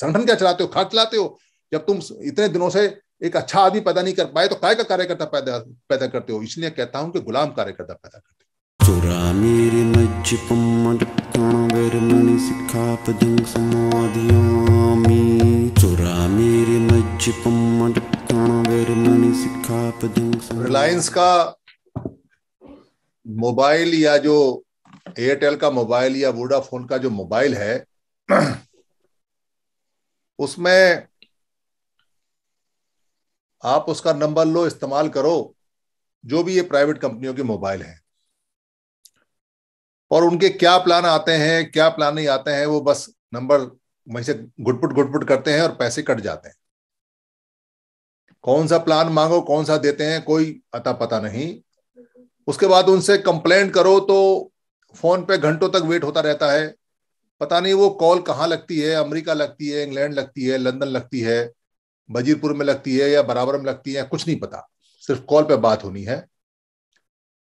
संगठन क्या चलाते हो खर्च चलाते हो जब तुम इतने दिनों से एक अच्छा आदमी पैदा नहीं कर पाए तो काय का कार्यकर्ता पैदा पैदा करते हो इसलिए कहता हूं कि गुलाम कार्यकर्ता पैदा करते हो रिलायंस का मोबाइल या जो एयरटेल का मोबाइल या वोडाफोन का जो मोबाइल है उसमें आप उसका नंबर लो इस्तेमाल करो जो भी ये प्राइवेट कंपनियों के मोबाइल हैं और उनके क्या प्लान आते हैं क्या प्लान नहीं आते हैं वो बस नंबर वहीं से घुटपुट घुटपुट करते हैं और पैसे कट जाते हैं कौन सा प्लान मांगो कौन सा देते हैं कोई अता पता नहीं उसके बाद उनसे कंप्लेंट करो तो फोन पे घंटों तक वेट होता रहता है पता नहीं वो कॉल कहाँ लगती है अमेरिका लगती है इंग्लैंड लगती है लंदन लगती है बजीरपुर में लगती है या बराबर में लगती है कुछ नहीं पता सिर्फ कॉल पे बात होनी है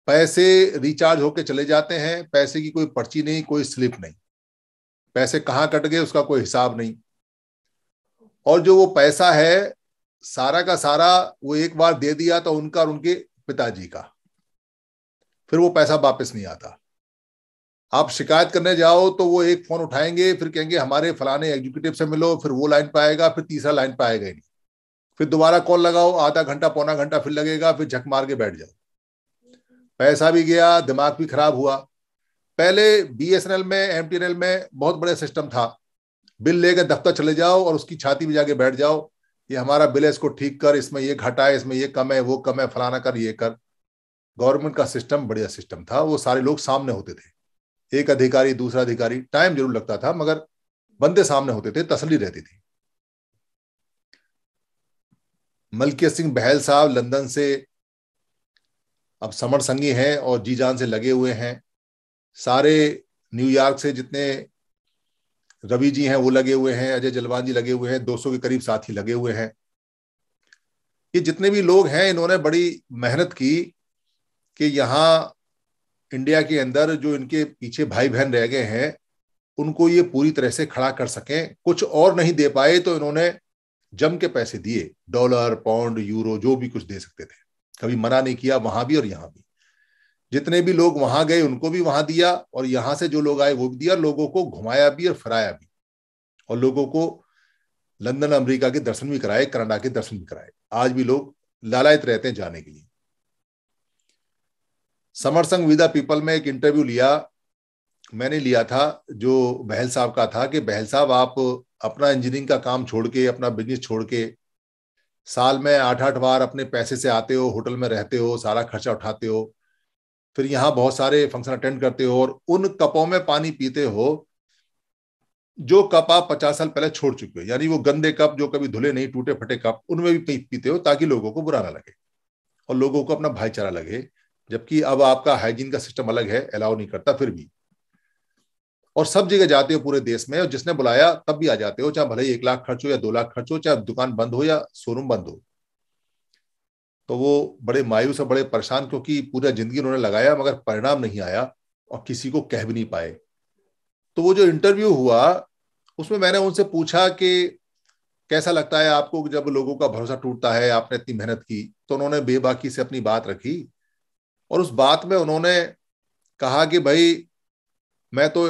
पैसे रिचार्ज होके चले जाते हैं पैसे की कोई पर्ची नहीं कोई स्लिप नहीं पैसे कहाँ कट गए उसका कोई हिसाब नहीं और जो वो पैसा है सारा का सारा वो एक बार दे दिया तो उनका और उनके पिताजी का फिर वो पैसा वापस नहीं आता आप शिकायत करने जाओ तो वो एक फोन उठाएंगे फिर कहेंगे हमारे फलाने एग्जीक्यूटिव से मिलो फिर वो लाइन पाएगा फिर तीसरा लाइन पाएगा ही नहीं फिर दोबारा कॉल लगाओ आधा घंटा पौना घंटा फिर लगेगा फिर झक मार के बैठ जाओ पैसा भी गया दिमाग भी खराब हुआ पहले बी में एम में बहुत बड़ा सिस्टम था बिल लेकर दफ्तर चले जाओ और उसकी छाती में जाके बैठ जाओ ये हमारा बिल है इसको ठीक कर इसमें ये घटा है इसमें ये कम है वो कम है फलाना कर ये कर गवर्नमेंट का सिस्टम बढ़िया सिस्टम था वो सारे लोग सामने होते थे एक अधिकारी दूसरा अधिकारी टाइम जरूर लगता था मगर बंदे सामने होते थे तसली रहती थी मलकियत सिंह बहल साहब लंदन से अब समर संगी हैं और जी जान से लगे हुए हैं सारे न्यूयॉर्क से जितने रवि जी हैं वो लगे हुए हैं अजय जलवान जी लगे हुए हैं 200 के करीब साथी लगे हुए हैं ये जितने भी लोग हैं इन्होंने बड़ी मेहनत की कि यहाँ इंडिया के अंदर जो इनके पीछे भाई बहन रह गए हैं उनको ये पूरी तरह से खड़ा कर सकें कुछ और नहीं दे पाए तो इन्होंने जम के पैसे दिए डॉलर पाउंड यूरो जो भी कुछ दे सकते थे कभी मना नहीं किया वहां भी और यहाँ भी जितने भी लोग वहां गए उनको भी वहां दिया और यहां से जो लोग आए वो भी दिया लोगों को घुमाया भी और फिराया भी और लोगों को लंदन अमेरिका के दर्शन भी कराए कनाडा के दर्शन भी कराए आज भी लोग लालायत रहते हैं जाने के लिए समर संघ विदा पीपल में एक इंटरव्यू लिया मैंने लिया था जो बहल साहब का था कि बहल साहब आप अपना इंजीनियरिंग का काम छोड़ के अपना बिजनेस छोड़ के साल में आठ आठ बार अपने पैसे से आते हो होटल में रहते हो सारा खर्चा उठाते हो फिर यहाँ बहुत सारे फंक्शन अटेंड करते हो और उन कपों में पानी पीते हो जो कप आप पचास साल पहले छोड़ चुके हो यानी वो गंदे कप जो कभी धुले नहीं टूटे फटे कप उनमें भी पीते हो ताकि लोगों को बुरा ना लगे और लोगों को अपना भाईचारा लगे जबकि अब आपका हाइजीन का सिस्टम अलग है अलाउ नहीं करता फिर भी और सब जगह जाते हो पूरे देश में और जिसने बुलाया तब भी आ जाते हो चाहे भले ही एक लाख खर्च हो या दो लाख खर्च हो चाहे दुकान बंद हो या शोरूम बंद हो तो वो बड़े मायूस और बड़े परेशान क्योंकि पूरा जिंदगी उन्होंने लगाया मगर परिणाम नहीं आया और किसी को कह भी नहीं पाए तो वो जो इंटरव्यू हुआ उसमें मैंने उनसे पूछा कि कैसा लगता है आपको जब लोगों का भरोसा टूटता है आपने इतनी मेहनत की तो उन्होंने बेबाकी से अपनी बात रखी और उस बात में उन्होंने कहा कि भाई मैं तो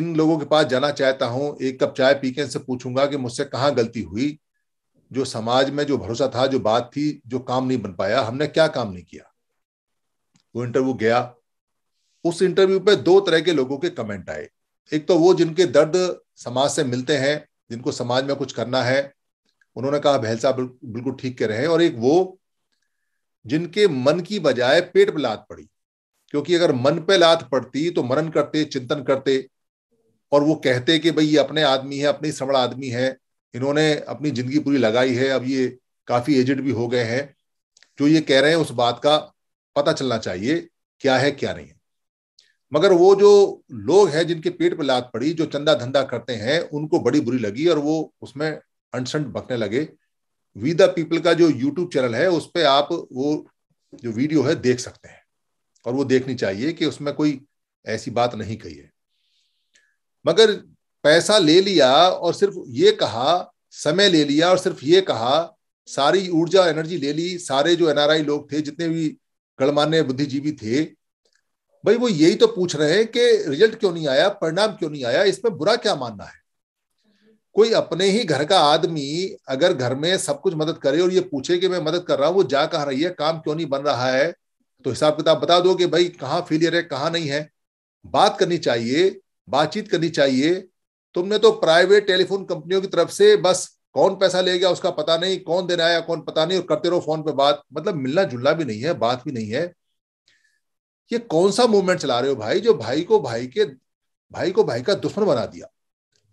इन लोगों के पास जाना चाहता हूं एक कप चाय पी के इनसे पूछूंगा कि मुझसे कहाँ गलती हुई जो समाज में जो भरोसा था जो बात थी जो काम नहीं बन पाया हमने क्या काम नहीं किया वो इंटरव्यू गया उस इंटरव्यू पे दो तरह के लोगों के कमेंट आए एक तो वो जिनके दर्द समाज से मिलते हैं जिनको समाज में कुछ करना है उन्होंने कहा भैल साहब बिल्कुल ठीक कह रहे हैं और एक वो जिनके मन की बजाय पेट पर लात पड़ी क्योंकि अगर मन पे लात पड़ती तो मरण करते चिंतन करते और वो कहते कि भाई ये अपने आदमी है अपने समड़ आदमी है इन्होंने अपनी जिंदगी पूरी लगाई है अब ये काफी एजेड भी हो गए हैं जो ये कह रहे हैं उस बात का पता चलना चाहिए क्या है क्या नहीं है मगर वो जो लोग हैं जिनके पेट पर लात पड़ी जो चंदा धंधा करते हैं उनको बड़ी बुरी लगी और वो उसमें अनसंट बकने लगे वी द पीपल का जो यूट्यूब चैनल है उस पर आप वो जो वीडियो है देख सकते हैं और वो देखनी चाहिए कि उसमें कोई ऐसी बात नहीं कही है मगर पैसा ले लिया और सिर्फ ये कहा समय ले लिया और सिर्फ ये कहा सारी ऊर्जा एनर्जी ले ली सारे जो एनआरआई लोग थे जितने भी गणमान्य बुद्धिजीवी थे भाई वो यही तो पूछ रहे हैं कि रिजल्ट क्यों नहीं आया परिणाम क्यों नहीं आया इसमें बुरा क्या मानना है कोई अपने ही घर का आदमी अगर घर में सब कुछ मदद करे और ये पूछे कि मैं मदद कर रहा हूँ वो जा कहा रही है काम क्यों नहीं बन रहा है तो हिसाब किताब बता दो कि भाई कहाँ फेलियर है कहाँ नहीं है बात करनी चाहिए बातचीत करनी चाहिए तुमने तो प्राइवेट टेलीफोन कंपनियों की तरफ से बस कौन पैसा ले गया उसका पता नहीं कौन देने आया कौन पता नहीं और करते रहो फोन पे बात मतलब मिलना जुलना भी नहीं है बात भी नहीं है ये कौन सा मूवमेंट चला रहे हो भाई जो भाई को भाई के भाई को भाई का दुश्मन बना दिया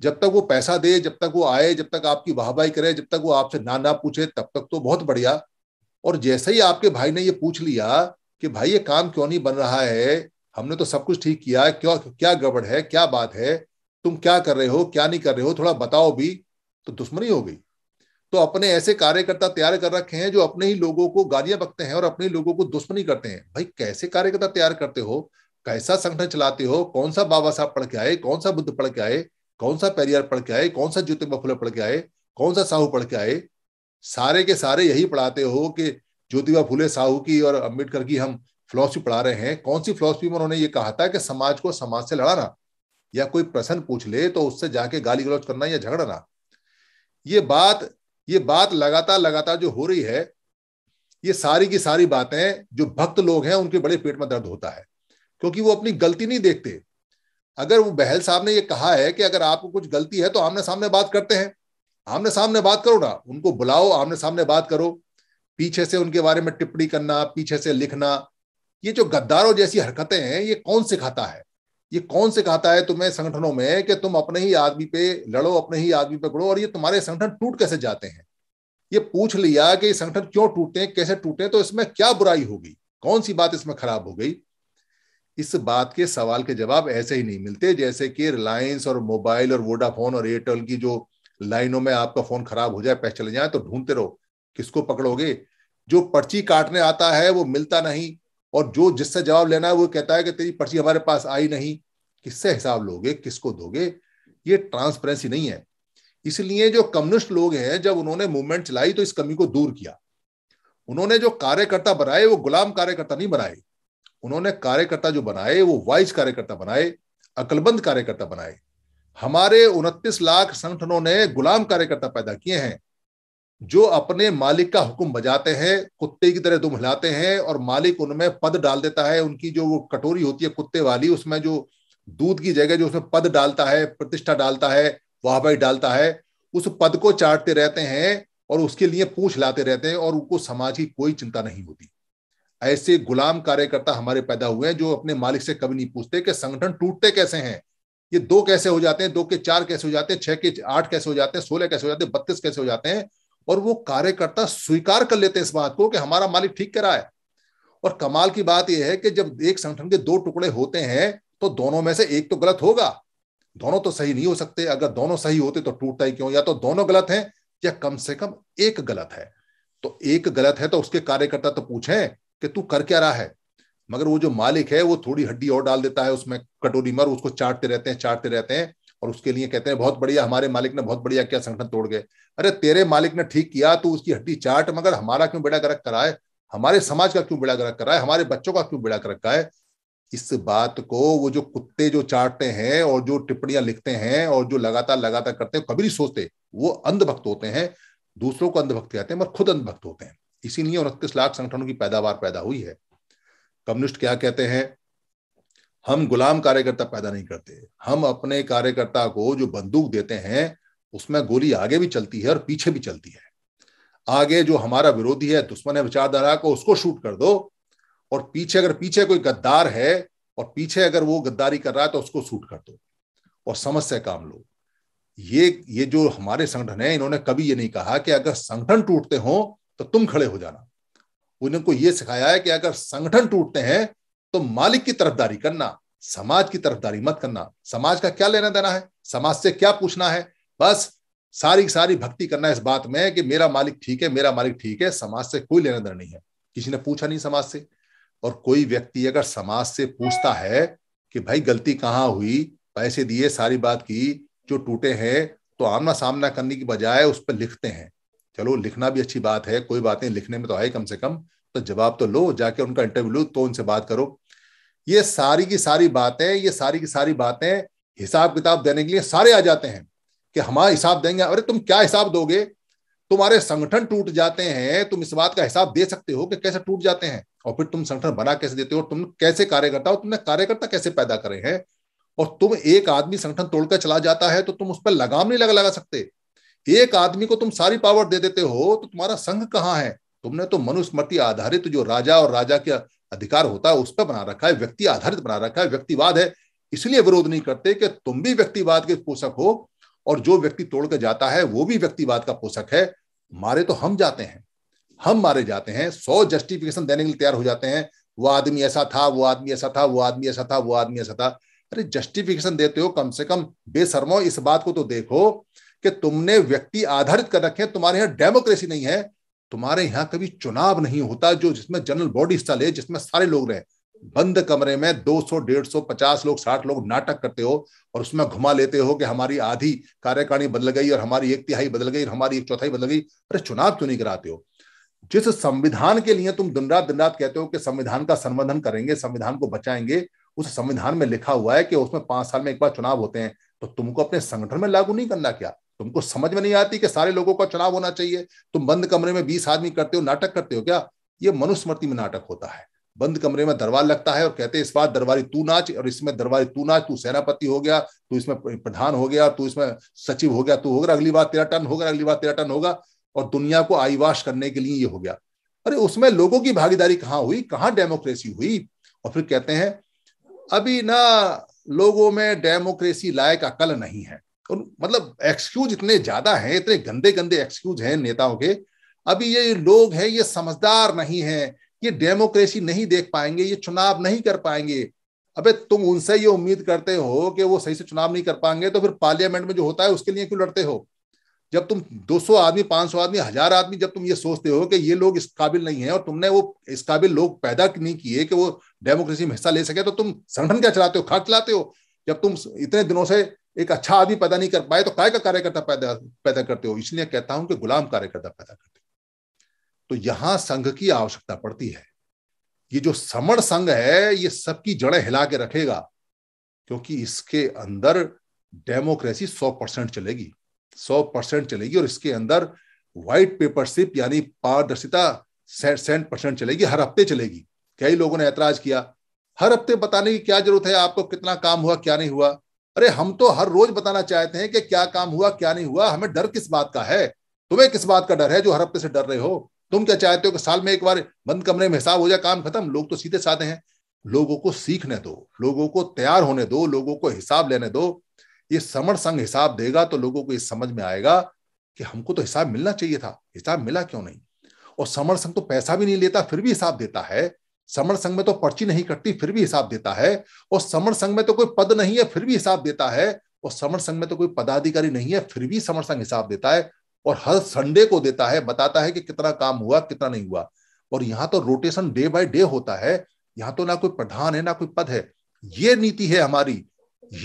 जब तक वो पैसा दे जब तक वो आए जब तक आपकी वाहवाही करे जब तक वो आपसे ना ना पूछे तब तक तो बहुत बढ़िया और जैसे ही आपके भाई ने ये पूछ लिया कि भाई ये काम क्यों नहीं बन रहा है हमने तो सब कुछ ठीक किया क्यों क्या गड़बड़ है क्या बात है तुम क्या कर रहे हो क्या नहीं कर रहे हो थोड़ा बताओ भी तो दुश्मनी हो गई तो अपने ऐसे कार्यकर्ता तैयार कर रखे हैं जो अपने ही लोगों को गालियां बकते हैं और अपने ही लोगों को दुश्मनी करते हैं भाई कैसे कार्यकर्ता तैयार करते हो कैसा संगठन चलाते हो कौन सा बाबा साहब पढ़ के आए कौन सा बुद्ध पढ़ के आए कौन सा पेरियार पढ़ के आए कौन सा ज्योतिबा फुले पढ़ के आए कौन सा साहू पढ़ के आए सारे के सारे यही पढ़ाते हो कि ज्योतिबा फुले साहू की और अम्बेडकर की हम फिलोसफी पढ़ा रहे हैं कौन सी फिलोसफी में उन्होंने ये कहा था कि समाज को समाज से लड़ाना या कोई प्रश्न पूछ ले तो उससे जाके गाली गलौज करना या झगड़ना ये बात ये बात लगातार लगातार जो हो रही है ये सारी की सारी बातें जो भक्त लोग हैं उनके बड़े पेट में दर्द होता है क्योंकि वो अपनी गलती नहीं देखते अगर वो बहल साहब ने ये कहा है कि अगर आपको कुछ गलती है तो आमने सामने बात करते हैं आमने सामने बात करो ना उनको बुलाओ आमने सामने बात करो पीछे से उनके बारे में टिप्पणी करना पीछे से लिखना ये जो गद्दारों जैसी हरकतें हैं ये कौन सिखाता है ये कौन सिखाता है तुम्हें संगठनों में कि तुम अपने ही आदमी पे लड़ो अपने ही आदमी पे करो और ये तुम्हारे संगठन टूट कैसे जाते हैं ये पूछ लिया कि ये संगठन क्यों टूटते हैं कैसे टूटे तो इसमें क्या बुराई होगी कौन सी बात इसमें खराब हो गई इस बात के सवाल के जवाब ऐसे ही नहीं मिलते जैसे कि रिलायंस और मोबाइल और वोडाफोन और एयरटेल की जो लाइनों में आपका फोन खराब हो जाए पैसे चले जाए तो ढूंढते रहो किसको पकड़ोगे जो पर्ची काटने आता है वो मिलता नहीं और जो जिससे जवाब लेना है वो कहता है कि तेरी पर्ची हमारे पास आई नहीं किससे हिसाब लोगे किसको दोगे ये ट्रांसपेरेंसी नहीं है इसलिए जो कम्युनिस्ट लोग हैं जब उन्होंने मूवमेंट चलाई तो इस कमी को दूर किया उन्होंने जो कार्यकर्ता बनाए वो गुलाम कार्यकर्ता नहीं बनाए उन्होंने कार्यकर्ता जो बनाए वो वाइज कार्यकर्ता बनाए अकलबंद कार्यकर्ता बनाए हमारे उनतीस लाख संगठनों ने गुलाम कार्यकर्ता पैदा किए हैं जो अपने मालिक का हुक्म बजाते हैं कुत्ते की तरह दुम हिलाते हैं और मालिक उनमें पद डाल देता है उनकी जो वो कटोरी होती है कुत्ते वाली उसमें जो दूध की जगह जो उसमें पद डालता है प्रतिष्ठा डालता है वाहवाही डालता है उस पद को चाटते रहते हैं और उसके लिए पूछ लाते रहते हैं और उनको समाज की कोई चिंता नहीं होती ऐसे गुलाम कार्यकर्ता हमारे पैदा हुए हैं जो अपने मालिक से कभी नहीं पूछते कि संगठन टूटते कैसे हैं ये दो कैसे हो जाते हैं दो के चार कैसे हो जाते हैं छह के आठ कैसे हो जाते हैं सोलह कैसे हो जाते हैं बत्तीस कैसे हो जाते हैं और वो कार्यकर्ता स्वीकार कर लेते हैं इस बात को कि हमारा मालिक ठीक रहा है और कमाल की बात यह है कि जब एक संगठन के दो टुकड़े होते हैं तो दोनों में से एक तो गलत होगा दोनों तो सही नहीं हो सकते अगर दोनों सही होते तो टूटता ही क्यों या तो दोनों गलत हैं या कम से कम एक गलत है तो एक गलत है तो उसके कार्यकर्ता तो पूछें कि तू कर क्या रहा है मगर वो जो मालिक है वो थोड़ी हड्डी और डाल देता है उसमें कटोरी मर उसको चाटते रहते हैं चाटते रहते हैं और उसके लिए कहते हैं बहुत बढ़िया हमारे मालिक ने बहुत बढ़िया क्या संगठन तोड़ गए अरे तेरे मालिक ने ठीक किया तो उसकी हड्डी चाट मगर हमारा क्यों बेड़ा गर्क कराए हमारे समाज का क्यों बेड़ा गर्क कराए हमारे बच्चों का क्यों बेड़ा गर्क कराए इस बात को वो जो कुत्ते जो चाटते हैं और जो टिप्पणियां लिखते हैं और जो लगातार लगातार करते हैं कभी नहीं सोचते वो अंधभक्त होते हैं दूसरों को अंधभक्त कहते हैं मगर खुद अंधभक्त होते हैं इसीलिए उनतीस लाख संगठनों की पैदावार पैदा हुई है कम्युनिस्ट क्या कहते हैं हम गुलाम कार्यकर्ता पैदा नहीं करते हम अपने कार्यकर्ता को जो बंदूक देते हैं उसमें गोली आगे भी चलती है और पीछे भी चलती है आगे जो हमारा विरोधी है दुश्मन है विचारधारा को उसको शूट कर दो और पीछे अगर पीछे कोई गद्दार है और पीछे अगर वो गद्दारी कर रहा है तो उसको शूट कर दो और समझ से काम लो ये ये जो हमारे संगठन है इन्होंने कभी ये नहीं कहा कि अगर संगठन टूटते हो तो तुम खड़े हो जाना उनको यह सिखाया है कि अगर संगठन टूटते हैं तो मालिक की तरफदारी करना समाज की तरफदारी मत करना समाज का क्या लेना देना है समाज से क्या पूछना है बस सारी सारी भक्ति करना इस बात में कि मेरा मालिक ठीक है मेरा मालिक ठीक है समाज से कोई लेना देना नहीं है किसी ने पूछा नहीं समाज से और कोई व्यक्ति अगर समाज से पूछता है कि भाई गलती कहाँ हुई पैसे दिए सारी बात की जो टूटे हैं तो आमना सामना करने की बजाय उस पर लिखते हैं चलो लिखना भी अच्छी बात है कोई बात नहीं लिखने में तो है कम से कम तो जवाब तो लो जाके उनका इंटरव्यू लो तो उनसे बात करो ये सारी की सारी बातें ये सारी की सारी बातें हिसाब किताब देने के लिए सारे आ जाते हैं कि हमारा हिसाब देंगे अरे तुम क्या हिसाब दोगे तुम्हारे संगठन टूट जाते हैं तुम इस बात का हिसाब दे सकते हो कि कैसे टूट जाते हैं और फिर तुम संगठन बना कैसे देते हो तुम कैसे कार्यकर्ता हो तुमने कार्यकर्ता कैसे पैदा करे हैं और तुम एक आदमी संगठन तोड़कर चला जाता है तो तुम उस पर लगाम नहीं लगा लगा सकते एक आदमी को तुम सारी पावर दे देते हो तो तुम्हारा संघ कहाँ है तुमने तो मनुस्मृति आधारित जो राजा और राजा के अधिकार होता है उस पर बना रखा है व्यक्ति आधारित बना रखा है व्यक्तिवाद है इसलिए विरोध नहीं करते कि तुम भी व्यक्तिवाद के पोषक हो और जो व्यक्ति तोड़ कर जाता है वो भी व्यक्तिवाद का पोषक है मारे तो हम जाते हैं हम मारे जाते हैं सौ जस्टिफिकेशन देने के लिए तैयार हो जाते हैं वो आदमी ऐसा था वो आदमी ऐसा था वो आदमी ऐसा था वो आदमी ऐसा था अरे जस्टिफिकेशन देते हो कम से कम बेसरमो इस बात को तो देखो कि तुमने व्यक्ति आधारित कर रखे तुम्हारे यहां डेमोक्रेसी नहीं है तुम्हारे यहां कभी चुनाव नहीं होता जो जिसमें जनरल बॉडी हिस्सा ले जिसमें सारे लोग रहे बंद कमरे में 200, 150, 50 लोग 60 लोग नाटक करते हो और उसमें घुमा लेते हो कि हमारी आधी कार्यकारिणी बदल गई और हमारी एक तिहाई बदल गई और हमारी एक चौथाई बदल गई अरे चुनाव क्यों नहीं कराते हो जिस संविधान के लिए तुम दिन रात दिन रात कहते हो कि संविधान का संवर्धन करेंगे संविधान को बचाएंगे उस संविधान में लिखा हुआ है कि उसमें पांच साल में एक बार चुनाव होते हैं तो तुमको अपने संगठन में लागू नहीं करना क्या तुमको समझ में नहीं आती कि सारे लोगों का चुनाव होना चाहिए तुम बंद कमरे में बीस आदमी करते हो नाटक करते हो क्या ये मनुस्मृति में नाटक होता है बंद कमरे में दरबार लगता है और कहते हैं इस बार दरबारी तू नाच और इसमें दरबारी तू नाच तू सेनापति हो गया तू इसमें प्रधान हो गया तू इसमें सचिव हो गया तू होगा अगली बार तेरा टर्न होगा अगली बार तेरा टर्न होगा और दुनिया को आईवाश करने के लिए ये हो गया अरे उसमें लोगों की भागीदारी कहाँ हुई कहाँ डेमोक्रेसी हुई और फिर कहते हैं अभी ना लोगों में डेमोक्रेसी लायक अकल नहीं है और मतलब एक्सक्यूज इतने ज्यादा हैं इतने गंदे गंदे एक्सक्यूज हैं नेताओं के अभी ये लोग हैं ये समझदार नहीं है ये डेमोक्रेसी नहीं देख पाएंगे ये चुनाव नहीं कर पाएंगे अबे तुम उनसे ये उम्मीद करते हो कि वो सही से चुनाव नहीं कर पाएंगे तो फिर पार्लियामेंट में जो होता है उसके लिए क्यों लड़ते हो जब तुम 200 आदमी 500 आदमी हजार आदमी जब तुम ये सोचते हो कि ये लोग इस काबिल नहीं है और तुमने वो इस काबिल लोग पैदा नहीं किए कि वो डेमोक्रेसी में हिस्सा ले सके तो तुम संगठन क्या चलाते हो खाद चलाते हो जब तुम इतने दिनों से एक अच्छा आदमी पैदा नहीं कर पाए तो काय का कार्यकर्ता पैदा पैदा करते हो इसलिए कहता हूं कि गुलाम कार्यकर्ता पैदा करते हो तो यहां संघ की आवश्यकता पड़ती है ये जो समण संघ है ये सबकी जड़ें हिला के रखेगा क्योंकि इसके अंदर डेमोक्रेसी सौ परसेंट चलेगी सौ परसेंट चलेगी और इसके अंदर व्हाइट पेपरशिप यानी पारदर्शिता सेंट परसेंट चलेगी हर हफ्ते चलेगी कई लोगों ने ऐतराज किया हर हफ्ते बताने की क्या जरूरत है आपको कितना काम हुआ क्या नहीं हुआ अरे हम तो हर रोज बताना चाहते हैं कि क्या काम हुआ क्या नहीं हुआ हमें डर किस बात का है तुम्हें किस बात का डर है जो हर हफ्ते से डर रहे हो तुम क्या चाहते हो कि साल में एक बार बंद कमरे में हिसाब हो जाए काम खत्म लोग तो सीधे साधे हैं लोगों को सीखने दो लोगों को तैयार होने दो लोगों को हिसाब लेने दो ये समण संघ हिसाब देगा तो लोगों को ये समझ में आएगा कि हमको तो हिसाब मिलना चाहिए था हिसाब मिला क्यों नहीं और समर संघ तो पैसा भी नहीं लेता फिर भी हिसाब देता है समर संघ में तो पर्ची नहीं कटती फिर भी हिसाब देता है और समर संघ में तो कोई पद नहीं है फिर भी हिसाब देता है और समर संघ में तो कोई पदाधिकारी नहीं है फिर भी समर संघ हिसाब देता है और हर संडे को देता है बताता है कि कितना काम हुआ कितना नहीं हुआ और यहाँ तो रोटेशन डे बाय डे होता है यहाँ तो ना कोई प्रधान है ना कोई पद है ये नीति है हमारी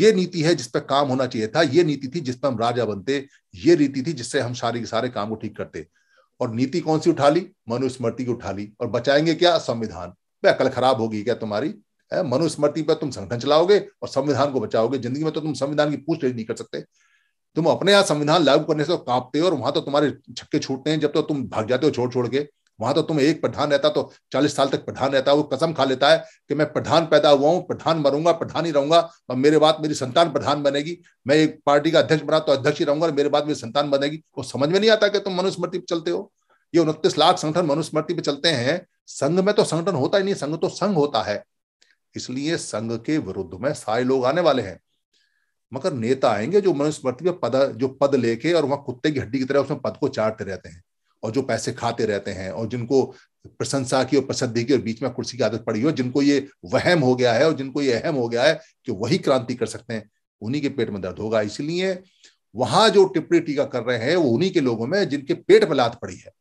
ये नीति है जिस पर काम होना चाहिए था ये नीति थी जिस पर हम राजा बनते ये नीति थी जिससे हम सारे के सारे काम को ठीक करते और नीति कौन सी उठा ली मनुस्मृति की उठा ली और बचाएंगे क्या संविधान बे अकल खराब होगी क्या तुम्हारी मनुस्मृति पर तुम संगठन चलाओगे और संविधान को बचाओगे जिंदगी में तो तुम संविधान की पूछ नहीं कर सकते तुम अपने यहाँ संविधान लागू करने से तो कांपते हो और वहां तो तुम्हारे छक्के छूटते हैं जब तो तुम भाग जाते हो छोड़ छोड़ के वहां तो तुम एक प्रधान रहता तो चालीस साल तक प्रधान रहता वो कसम खा लेता है कि मैं प्रधान पैदा हुआ हूँ प्रधान मरूंगा प्रधान ही रहूंगा और मेरे बाद मेरी संतान प्रधान बनेगी मैं एक पार्टी का अध्यक्ष बना तो अध्यक्ष ही रहूंगा और मेरे बाद मेरी संतान बनेगी वो समझ में नहीं आता कि तुम मनुस्मृति चलते हो ये उनतीस लाख संगठन मनुस्मृति पे चलते हैं संघ में तो संगठन होता ही नहीं संघ तो संघ होता है इसलिए संघ के विरुद्ध में सारे लोग आने वाले हैं मगर नेता आएंगे जो मनुस्मृति में पद जो पद लेके और वहां कुत्ते की हड्डी की तरह उसमें पद को चाटते रहते हैं और जो पैसे खाते रहते हैं और जिनको प्रशंसा की और प्रसिद्धि की और बीच में कुर्सी की आदत पड़ी हो जिनको ये वहम हो गया है और जिनको ये अहम हो गया है कि वही क्रांति कर सकते हैं उन्हीं के पेट में दर्द होगा इसलिए वहां जो टिप्पणी टीका कर रहे हैं वो उन्हीं के लोगों में जिनके पेट में लात पड़ी है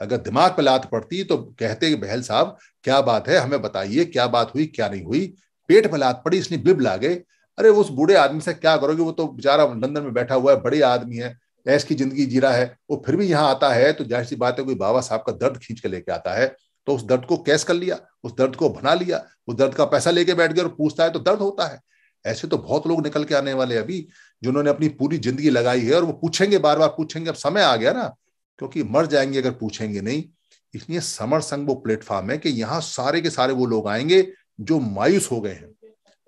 अगर दिमाग पर लात पड़ती तो कहते कि बहल साहब क्या बात है हमें बताइए क्या बात हुई क्या नहीं हुई पेट पर लात पड़ी इसलिए बिब ला गए अरे उस बूढ़े आदमी से क्या करोगे वो तो बेचारा लंदन में बैठा हुआ है बड़े आदमी है ऐस की जिंदगी जी रहा है वो फिर भी यहाँ आता है तो जाहिर सी बात है कोई बाबा साहब का दर्द खींच के लेके आता है तो उस दर्द को कैस कर लिया उस दर्द को बना लिया उस दर्द का पैसा लेके बैठ गया और पूछता है तो दर्द होता है ऐसे तो बहुत लोग निकल के आने वाले अभी जिन्होंने अपनी पूरी जिंदगी लगाई है और वो पूछेंगे बार बार पूछेंगे अब समय आ गया ना क्योंकि मर जाएंगे अगर पूछेंगे नहीं इसलिए समर संघ वो प्लेटफॉर्म है कि यहाँ सारे के सारे वो लोग आएंगे जो मायूस हो गए हैं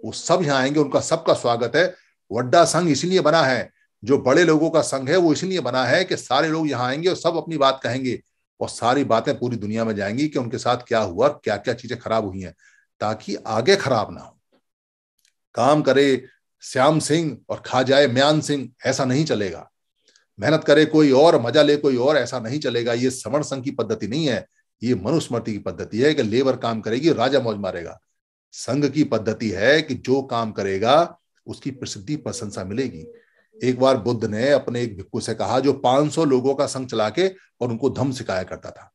वो सब यहाँ आएंगे उनका सबका स्वागत है वड्डा संघ इसलिए बना है जो बड़े लोगों का संघ है वो इसलिए बना है कि सारे लोग यहाँ आएंगे और सब अपनी बात कहेंगे और सारी बातें पूरी दुनिया में जाएंगी कि उनके साथ क्या हुआ क्या क्या चीजें खराब हुई हैं ताकि आगे खराब ना हो काम करे श्याम सिंह और खा जाए म्यान सिंह ऐसा नहीं चलेगा मेहनत करे कोई और मजा ले कोई और ऐसा नहीं चलेगा ये समण संघ की पद्धति नहीं है ये मनुस्मृति की पद्धति है कि लेबर काम करेगी राजा मौज मारेगा संघ की पद्धति है कि जो काम करेगा उसकी प्रसिद्धि प्रशंसा मिलेगी एक बार बुद्ध ने अपने एक भिक्खु से कहा जो 500 लोगों का संघ चला के और उनको धम सिखाया करता था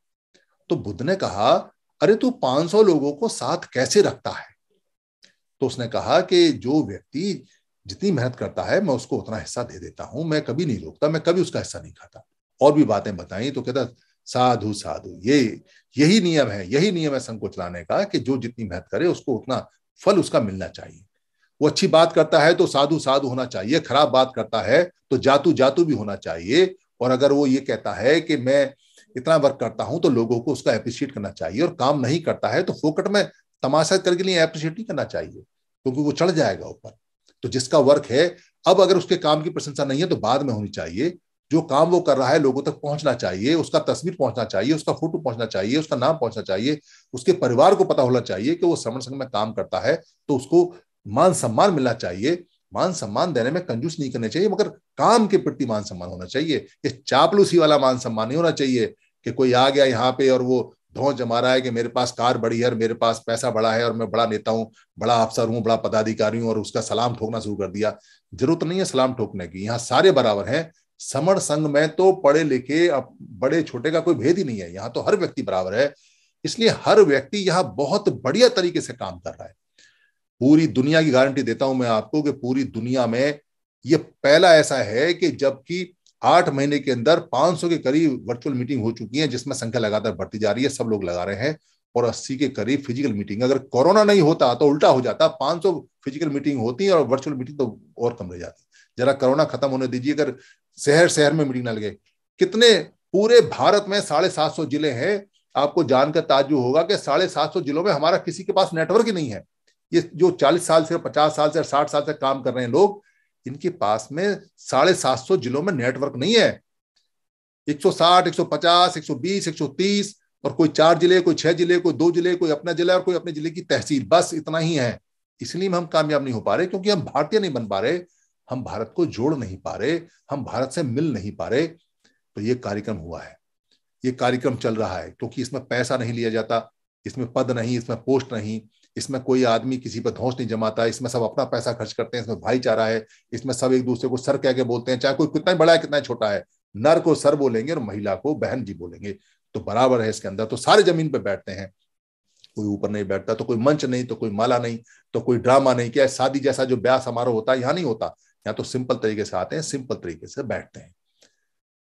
तो बुद्ध ने कहा अरे तू 500 लोगों को साथ कैसे रखता है तो उसने कहा कि जो व्यक्ति जितनी मेहनत करता है मैं उसको उतना हिस्सा दे देता हूं मैं कभी नहीं रोकता मैं कभी उसका हिस्सा नहीं खाता और भी बातें बताई तो कहता साधु साधु ये यही नियम है यही नियम है संकोच लाने का कि जो जितनी मेहनत करे उसको उतना फल उसका मिलना चाहिए वो अच्छी बात करता है तो साधु साधु होना चाहिए खराब बात करता है तो जातु जातु भी होना चाहिए और अगर वो ये कहता है कि मैं इतना वर्क करता हूं तो लोगों को उसका अप्रिशिएट करना चाहिए और काम नहीं करता है तो फोकट में तमाशा करके लिए अप्रिशिएट नहीं करना चाहिए क्योंकि वो चढ़ जाएगा ऊपर तो जिसका वर्क है अब अगर उसके काम की प्रशंसा नहीं है तो बाद में होनी चाहिए जो काम वो कर रहा है लोगों तक पहुंचना चाहिए उसका तस्वीर पहुंचना चाहिए उसका फोटो पहुंचना चाहिए उसका नाम पहुंचना चाहिए उसके परिवार को पता होना चाहिए कि वो समर संघ में काम करता है तो उसको मान सम्मान मिलना चाहिए मान सम्मान देने में कंजूस नहीं करने चाहिए मगर काम के प्रति मान सम्मान होना चाहिए ये चापलूसी वाला मान सम्मान नहीं होना चाहिए कि कोई आ गया यहाँ पे और वो धौच जमा रहा है कि मेरे पास कार बड़ी है मेरे पास पैसा बड़ा है और मैं बड़ा नेता हूँ बड़ा अफसर हूँ बड़ा पदाधिकारी हूँ और उसका सलाम ठोकना शुरू कर दिया जरूरत नहीं है सलाम ठोकने की यहाँ सारे बराबर हैं समण संघ में तो पढ़े लिखे बड़े छोटे का कोई भेद ही नहीं है यहाँ तो हर व्यक्ति बराबर है इसलिए हर व्यक्ति यहाँ बहुत बढ़िया तरीके से काम कर रहा है पूरी दुनिया की गारंटी देता हूं मैं आपको कि पूरी दुनिया में यह पहला ऐसा है कि जबकि आठ महीने के अंदर 500 के करीब वर्चुअल मीटिंग हो चुकी है जिसमें संख्या लगातार बढ़ती जा रही है सब लोग लगा रहे हैं और 80 के करीब फिजिकल मीटिंग अगर कोरोना नहीं होता तो उल्टा हो जाता 500 फिजिकल मीटिंग होती और वर्चुअल मीटिंग तो और कम रह जाती जरा कोरोना खत्म होने दीजिए अगर शहर शहर में मीटिंग ना लगे कितने पूरे भारत में साढ़े सात सौ जिले हैं आपको जानकर ताजु होगा कि साढ़े सात सौ जिलों में हमारा किसी के पास नेटवर्क ही नहीं है ये जो चालीस साल से पचास साल से साठ साल से काम कर रहे हैं लोग इनके पास में साढ़े सात सौ जिलों में नेटवर्क नहीं है एक एक एक सौ सौ सौ साठ पचास बीस एक सौ तीस और कोई चार जिले कोई छह जिले कोई दो जिले कोई अपना जिला और कोई अपने जिले की तहसील बस इतना ही है इसलिए हम कामयाब नहीं हो पा रहे क्योंकि हम भारतीय नहीं बन पा रहे हम भारत को जोड़ नहीं पा रहे हम भारत से मिल नहीं पा रहे तो ये कार्यक्रम हुआ है ये कार्यक्रम चल रहा है क्योंकि इसमें पैसा नहीं लिया जाता इसमें पद नहीं इसमें पोस्ट नहीं इसमें कोई आदमी किसी पर धौस नहीं जमाता इसमें सब अपना पैसा खर्च करते हैं इसमें भाईचारा है इसमें सब एक दूसरे को सर कह के बोलते हैं चाहे कोई कितना बड़ा है कितना छोटा है नर को सर बोलेंगे और महिला को बहन जी बोलेंगे तो बराबर है इसके अंदर तो सारे जमीन पर बैठते हैं कोई ऊपर नहीं बैठता तो कोई मंच नहीं तो कोई माला नहीं तो कोई ड्रामा नहीं क्या शादी जैसा जो ब्याह समारोह होता है यहाँ नहीं होता यहाँ तो सिंपल तरीके से आते हैं सिंपल तरीके से बैठते हैं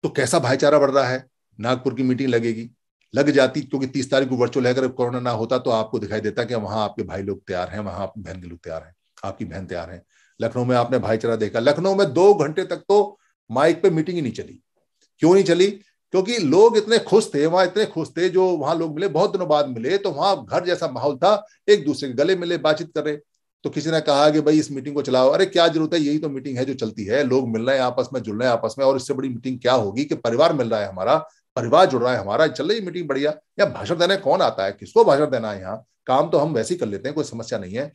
तो कैसा भाईचारा बढ़ रहा है नागपुर की मीटिंग लगेगी लग जाती क्योंकि तीस तारीख को वर्चुअल है अगर कोरोना ना होता तो आपको दिखाई देता कि वहां आपके भाई लोग तैयार हैं वहां आपकी बहन के लोग तैयार हैं आपकी बहन तैयार है लखनऊ में आपने भाईचारा देखा लखनऊ में दो घंटे तक तो माइक पे मीटिंग ही नहीं चली क्यों नहीं चली क्योंकि लोग इतने खुश थे वहां इतने खुश थे जो वहां लोग मिले बहुत दिनों बाद मिले तो वहां घर जैसा माहौल था एक दूसरे के गले मिले बातचीत कर रहे तो किसी ने कहा कि भाई इस मीटिंग को चलाओ अरे क्या जरूरत है यही तो मीटिंग है जो चलती है लोग मिल रहे हैं आपस में जुड़ रहे हैं आपस में और इससे बड़ी मीटिंग क्या होगी कि परिवार मिल रहा है हमारा परिवार जुड़ रहा है हमारा चल रही मीटिंग बढ़िया या भाषण देने कौन आता है किसको भाषण देना है यहाँ काम तो हम वैसे ही कर लेते हैं कोई समस्या नहीं है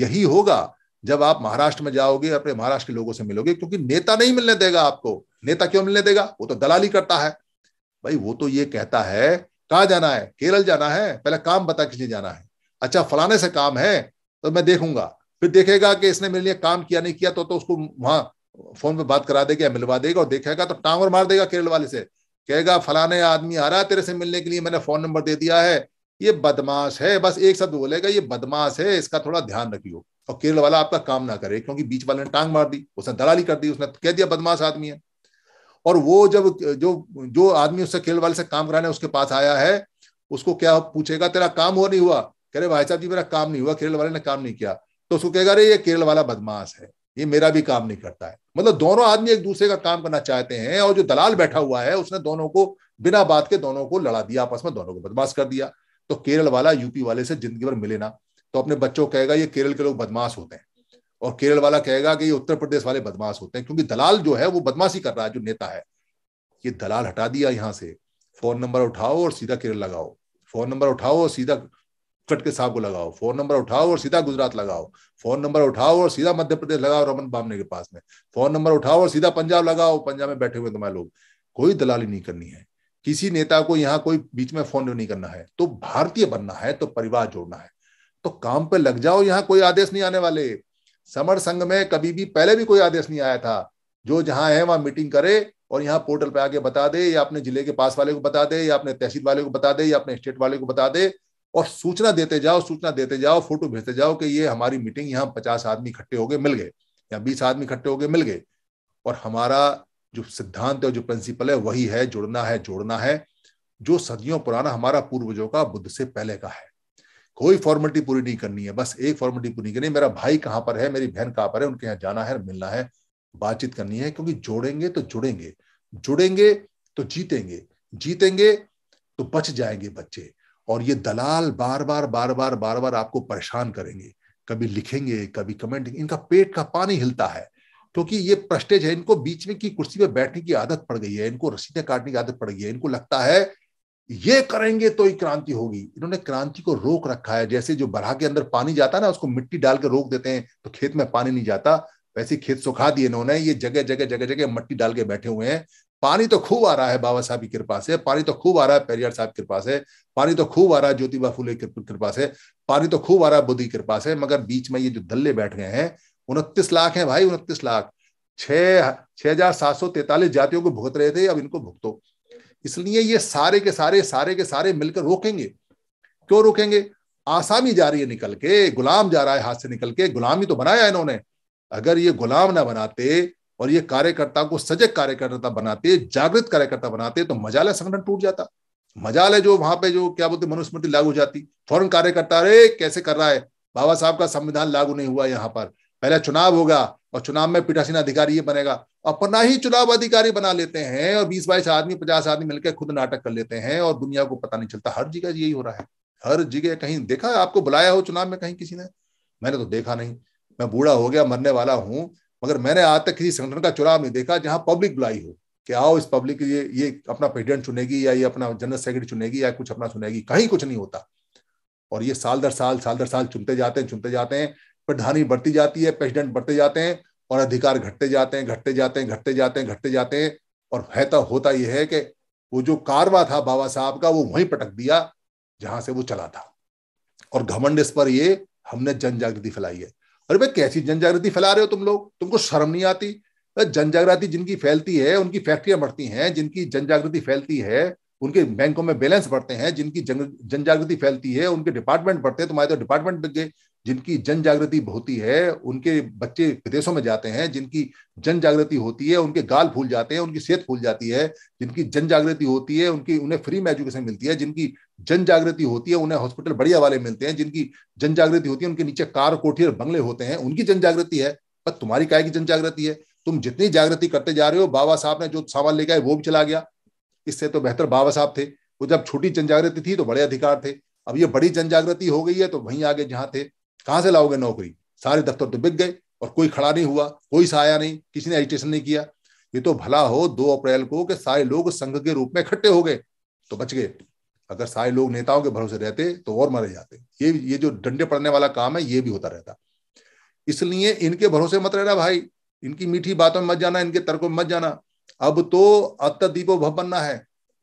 यही होगा जब आप महाराष्ट्र में जाओगे अपने महाराष्ट्र के लोगों से मिलोगे क्योंकि नेता नहीं मिलने देगा आपको नेता क्यों मिलने देगा वो तो दलाली करता है भाई वो तो ये कहता है कहा जाना है केरल जाना है पहले काम बता किसने जाना है अच्छा फलाने से काम है तो मैं देखूंगा फिर देखेगा कि इसने मेरे लिए काम किया नहीं किया तो, तो उसको वहां फोन पे बात करा देगा या मिलवा देगा और देखेगा तो टांग मार देगा केरल वाले से कहेगा फलाने आदमी आ रहा है तेरे से मिलने के लिए मैंने फोन नंबर दे दिया है ये बदमाश है बस एक शब्द बोलेगा ये बदमाश है इसका थोड़ा ध्यान रखियो और केरल वाला आपका काम ना करे क्योंकि बीच वाले ने टांग मार दी उसने दलाली कर दी उसने कह दिया बदमाश आदमी है और वो जब जो जो आदमी उससे केरल वाले से काम कराने उसके पास आया है उसको क्या पूछेगा तेरा काम हुआ नहीं हुआ कह रहे भाई साहब जी मेरा काम नहीं हुआ केरल वाले ने काम नहीं किया तो उसको कहेगा अरे ये केरल वाला बदमाश है ये मेरा भी काम नहीं करता है मतलब दोनों आदमी एक दूसरे का काम करना चाहते हैं और जो दलाल बैठा हुआ है उसने दोनों को बिना बात के दोनों को लड़ा दिया आपस में दोनों को बदमाश कर दिया तो केरल वाला यूपी वाले से जिंदगी भर मिले ना तो अपने बच्चों को कहेगा ये केरल के लोग बदमाश होते हैं और केरल वाला कहेगा कि ये उत्तर प्रदेश वाले बदमाश होते हैं क्योंकि दलाल जो है वो बदमाशी कर रहा है जो नेता है ये दलाल हटा दिया यहाँ से फोन नंबर उठाओ और सीधा केरल लगाओ फोन नंबर उठाओ और सीधा फटके साहब को लगाओ फोन नंबर उठाओ और सीधा गुजरात लगाओ फोन नंबर उठाओ और सीधा मध्य प्रदेश लगाओ रमन बामने के पास में फोन नंबर उठाओ और सीधा पंजाब लगाओ पंजाब में बैठे हुए तुम्हारे लोग कोई दलाली नहीं करनी है किसी नेता को यहाँ कोई बीच में फोन नहीं करना है तो भारतीय बनना है तो परिवार जोड़ना है तो काम पे लग जाओ यहाँ कोई आदेश नहीं आने वाले समर संघ में कभी भी पहले भी कोई आदेश नहीं आया था जो जहां है वहां मीटिंग करे और यहाँ पोर्टल पे आके बता दे या अपने जिले के पास वाले को बता दे या अपने तहसील वाले को बता दे या अपने स्टेट वाले को बता दे और सूचना देते जाओ सूचना देते जाओ फोटो भेजते जाओ कि ये हमारी मीटिंग यहाँ पचास आदमी इकट्ठे हो गए मिल गए या बीस आदमी इकट्ठे हो गए मिल गए और हमारा जो सिद्धांत है जो प्रिंसिपल है वही है जुड़ना है जोड़ना है जो सदियों पुराना हमारा पूर्वजों का बुद्ध से पहले का है कोई फॉर्मेलिटी पूरी नहीं करनी है बस एक फॉर्मेलिटी पूरी करनी है मेरा भाई कहाँ पर है मेरी बहन कहाँ पर है उनके यहाँ जाना है मिलना है बातचीत करनी है क्योंकि जोड़ेंगे तो जुड़ेंगे जुड़ेंगे तो जीतेंगे जीतेंगे तो बच जाएंगे बच्चे और ये दलाल बार बार बार बार बार बार आपको परेशान करेंगे कभी लिखेंगे कभी कमेंट इनका पेट का पानी हिलता है क्योंकि तो ये प्रस्टेज है इनको बीच में की कुर्सी पर बैठने की आदत पड़ गई है इनको रसीदें काटने की आदत पड़ गई है इनको लगता है ये करेंगे तो ही क्रांति होगी इन्होंने क्रांति को रोक रखा है जैसे जो बरा के अंदर पानी जाता है ना उसको मिट्टी डाल के रोक देते हैं तो खेत में पानी नहीं जाता वैसे खेत सुखा दिए इन्होंने ये जगह जगह जगह जगह मिट्टी डाल के बैठे हुए हैं पानी तो खूब आ रहा है बाबा साहब की कृपा से पानी तो खूब आ रहा है पेरियार साहब की कृपा से पानी तो खूब आ रहा है ज्योतिबा फूले की कृपा से पानी तो खूब आ रहा है बुद्धि की कृपा से मगर बीच में ये जो धल्ले बैठ गए हैं उनतीस लाख हैं भाई उनतीस लाख छह हजार सात सौ तैतालीस जातियों को भुगत रहे थे अब इनको भुगतो इसलिए ये सारे के सारे सारे के सारे मिलकर रोकेंगे क्यों रोकेंगे आसामी जा रही है निकल के गुलाम जा रहा है हाथ से निकल के गुलामी तो बनाया इन्होंने अगर ये गुलाम ना बनाते और ये कार्यकर्ता को सजग कार्यकर्ता बनाते जागृत कार्यकर्ता बनाते तो मजाल संगठन टूट जाता मजाल है जो वहां पे जो क्या बोलते मनुस्मृति लागू हो जाती फौरन कार्यकर्ता अरे कैसे कर रहा है बाबा साहब का संविधान लागू नहीं हुआ यहाँ पर पहले चुनाव होगा और चुनाव में पीठासीन अधिकारी ये बनेगा अपना ही चुनाव अधिकारी बना लेते हैं और बीस बाईस आदमी पचास आदमी मिलकर खुद नाटक कर लेते हैं और दुनिया को पता नहीं चलता हर जगह यही हो रहा है हर जगह कहीं देखा आपको बुलाया हो चुनाव में कहीं किसी ने मैंने तो देखा नहीं मैं बूढ़ा हो गया मरने वाला हूँ मगर मैंने आज तक किसी संगठन का चुनाव नहीं देखा जहां पब्लिक बुलाई हो कि आओ इस पब्लिक के लिए ये अपना प्रेसिडेंट चुनेगी या ये अपना जनरल सेक्रेटरी चुनेगी या कुछ अपना चुनेगी कहीं कुछ नहीं होता और ये साल दर साल साल दर साल चुनते जाते हैं चुनते जाते हैं प्रधानी बढ़ती जाती है प्रेसिडेंट बढ़ते जाते हैं और अधिकार घटते जाते हैं घटते जाते हैं घटते जाते हैं घटते जाते हैं और है तो होता यह है कि वो जो कारवा था बाबा साहब का वो वहीं पटक दिया जहां से वो चला था और घमंड इस पर ये हमने जन जागृति फैलाई है अरे भाई कैसी जन फैला रहे हो तुम लोग तुमको शर्म नहीं आती जन जागृति जिनकी फैलती है उनकी फैक्ट्रियां बढ़ती हैं जिनकी जन फैलती है उनके बैंकों में बैलेंस बढ़ते हैं जिनकी जन फैलती है उनके डिपार्टमेंट बढ़ते हैं तुम्हारे तो डिपार्टमेंट बढ़ गए जिनकी जन जागृति होती है उनके बच्चे विदेशों में जाते हैं जिनकी जन जागृति होती है उनके गाल फूल जाते हैं उनकी सेहत फूल जाती है जिनकी जन जागृति होती है उनकी उन्हें फ्री में एजुकेशन मिलती है जिनकी जन जागृति होती है उन्हें हॉस्पिटल बढ़िया वाले मिलते हैं जिनकी जन जागृति होती है उनके नीचे कार कोठी और बंगले होते हैं उनकी जन जागृति है पर तुम्हारी काय की जन जागृति है तुम जितनी जागृति करते जा रहे हो बाबा साहब ने जो सामान लेकर आए वो भी चला गया इससे तो बेहतर बाबा साहब थे वो जब छोटी जन जागृति थी तो बड़े अधिकार थे अब ये बड़ी जन जागृति हो गई है तो वहीं आगे जहां थे कहां से लाओगे नौकरी सारे दफ्तर तो बिक गए और कोई खड़ा नहीं हुआ कोई सहाया नहीं किसी ने एजिटेशन नहीं किया ये तो भला हो दो अप्रैल को कि सारे लोग संघ के रूप में इकट्ठे हो गए तो बच गए अगर सारे लोग नेताओं के भरोसे रहते तो और मरे जाते ये ये जो डंडे पड़ने वाला काम है ये भी होता रहता इसलिए इनके भरोसे मत रहना भाई इनकी मीठी बातों में मत जाना इनके तर्कों में मत जाना अब तो अत दीपो भव बनना है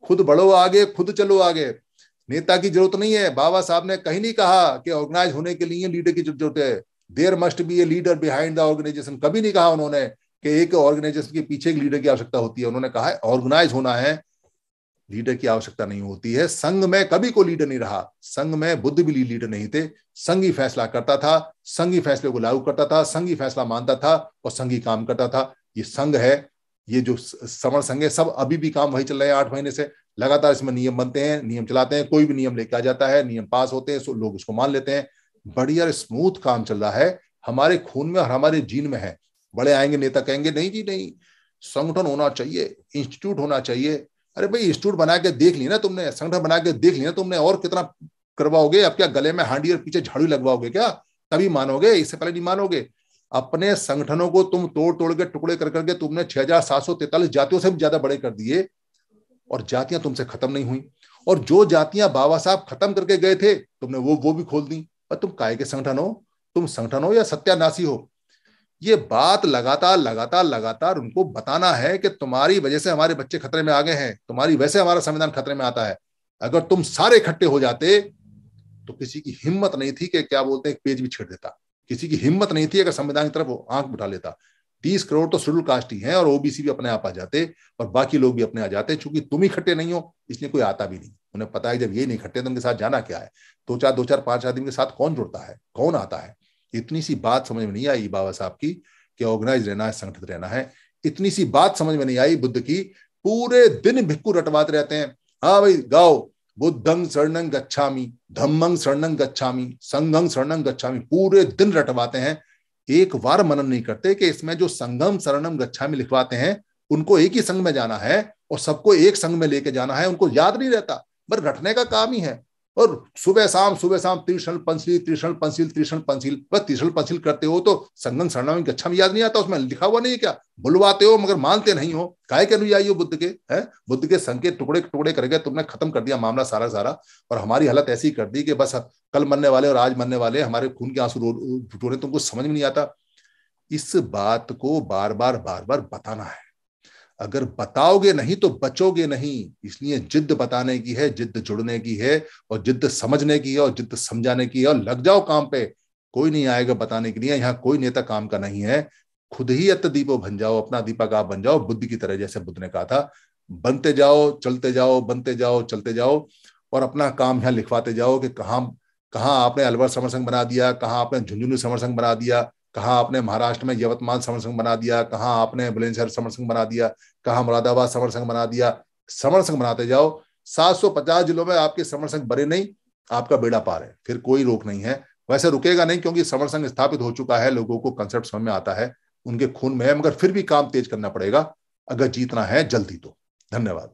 खुद बढ़ो आगे खुद चलो आगे नेता की जरूरत नहीं है बाबा साहब ने कहीं नहीं कहा कि ऑर्गेनाइज होने के लिए लीडर की जरूरत है there must be a leader behind the organisation कभी नहीं कहा उन्होंने कि एक ऑर्गेनाइजेशन के पीछे एक लीडर की आवश्यकता होती है उन्होंने कहा ऑर्गेनाइज होना है लीडर की आवश्यकता नहीं होती है संघ में कभी कोई लीडर नहीं रहा संघ में बुद्ध भी लीडर नहीं थे संघ ही फैसला करता था संघ ही फैसले को लागू करता था संघ ही फैसला मानता था और संघ ही काम करता था ये संघ है ये जो समर्थ संघ है सब अभी भी काम वही चल रहे हैं आठ महीने से लगातार इसमें नियम बनते हैं नियम चलाते हैं कोई भी नियम लेके आ जाता है नियम पास होते हैं लोग उसको मान लेते हैं बढ़िया स्मूथ काम चल रहा है हमारे खून में और हमारे जीन में है बड़े आएंगे नेता कहेंगे नहीं जी नहीं संगठन होना चाहिए इंस्टीट्यूट होना चाहिए अरे भाई इंस्टीट्यूट बना के देख लिया ना तुमने संगठन बना के देख लिया तुमने और कितना करवाओगे अब क्या गले में हांडी और पीछे झाड़ू लगवाओगे क्या तभी मानोगे इससे पहले नहीं मानोगे अपने संगठनों को तुम तोड़ तोड़ के टुकड़े कर करके तुमने छह हजार सात सौ तैतालीस जातियों से भी ज्यादा बड़े कर दिए और जातियां तुमसे खत्म नहीं हुई और जो जातियां बाबा साहब खत्म करके गए थे तुमने वो वो भी खोल दी और तुम काय के संगठन हो तुम संगठन हो या सत्यानाशी हो ये बात लगातार लगातार लगातार उनको बताना है कि तुम्हारी वजह से हमारे बच्चे खतरे में आ गए हैं तुम्हारी वजह से हमारा संविधान खतरे में आता है अगर तुम सारे इकट्ठे हो जाते तो किसी की हिम्मत नहीं थी कि क्या बोलते हैं पेज भी छेड़ देता किसी की हिम्मत नहीं थी अगर संविधान की तरफ आंख उठा लेता बीस करोड़ तो शेड्यूल कास्ट ही है और ओबीसी भी अपने आप आ जाते और बाकी लोग भी अपने आ जाते चूंकि तुम इकट्ठे नहीं हो इसलिए कोई आता भी नहीं उन्हें पता है जब ये नहीं इकट्ठे तो उनके साथ जाना क्या है दो चार दो चार पांच आदमी के साथ कौन जुड़ता है कौन आता है इतनी सी बात समझ में नहीं आई बाबा साहब की कि ऑर्गेनाइज रहना है संगठित रहना है इतनी सी बात समझ में नहीं आई बुद्ध की पूरे दिन भिक्कू रटवाते रहते हैं हाँ भाई गाओ बुद्धंग शरणंग गच्छामी धम्मंग शरणंग गच्छामी संगंग शरणंग गच्छामी पूरे दिन रटवाते हैं एक बार मनन नहीं करते कि इसमें जो संगम शरणम गच्छा में लिखवाते हैं उनको एक ही संघ में जाना है और सबको एक संघ में लेके जाना है उनको याद नहीं रहता पर रटने का काम ही है और सुबह शाम सुबह शाम त्रिषण पंसिल त्रिषण पंसिल त्रिषण पंसिल बस त्रिषण पंसिल करते हो तो संगम संगन की अच्छा में याद नहीं आता उसमें लिखा हुआ नहीं है क्या बुलवाते हो मगर मानते नहीं हो काय के अनुयायी हो बुद्ध के हैं बुद्ध के संकेत टुकड़े टुकड़े करके तुमने खत्म कर दिया मामला सारा सारा और हमारी हालत ऐसी कर दी कि बस कल मरने वाले और आज मरने वाले हमारे खून के आंसू रो तुमको समझ में नहीं आता इस बात को बार बार बार बार बताना है अगर बताओगे नहीं तो बचोगे नहीं इसलिए जिद बताने की है जिद जुड़ने की है और जिद समझने की है और जिद समझाने की है और लग जाओ काम पे कोई नहीं आएगा बताने के लिए यहाँ कोई नेता काम का नहीं है खुद ही अत दीपो बन जाओ अपना दीपक आप बन जाओ बुद्ध की तरह जैसे बुद्ध ने कहा था बनते जाओ चलते जाओ बनते जाओ चलते जाओ और अपना काम यहाँ लिखवाते जाओ कि कहाँ कहाँ आपने अलवर समरसंघ बना दिया कहाँ आपने झुंझुनू संघ बना दिया कहाँ आपने महाराष्ट्र में यवतमाल समर संघ बना दिया कहाँ आपने बुलंदशहर समर संघ बना दिया कहाँ मुरादाबाद समर संघ बना दिया समर संघ बनाते जाओ 750 जिलों में आपके समर संघ बने नहीं आपका बेड़ा पार है फिर कोई रोक नहीं है वैसे रुकेगा नहीं क्योंकि समर संघ स्थापित हो चुका है लोगों को कंसेप्ट समझ में आता है उनके खून में है मगर फिर भी काम तेज करना पड़ेगा अगर जीतना है जल्दी तो धन्यवाद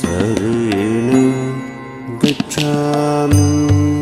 रेणु गच्छामि